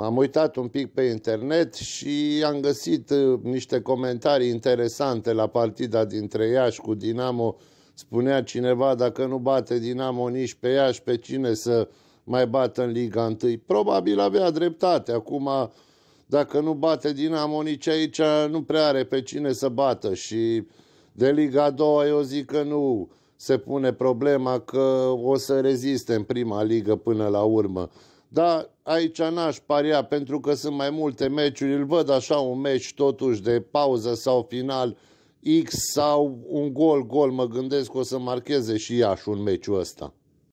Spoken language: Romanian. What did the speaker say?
M-am uitat un pic pe internet și am găsit uh, niște comentarii interesante la partida dintre Iași cu Dinamo. Spunea cineva, dacă nu bate Dinamo nici pe Iași, pe cine să mai bată în Liga 1? Probabil avea dreptate. Acum, dacă nu bate Dinamo nici aici, nu prea are pe cine să bată. Și de Liga 2 eu zic că nu se pune problema că o să reziste în prima ligă până la urmă. Dar aici n-aș paria pentru că sunt mai multe meciuri. Îl văd așa un meci totuși de pauză sau final X sau un gol, gol. Mă gândesc că o să marcheze și Iași un meciul ăsta.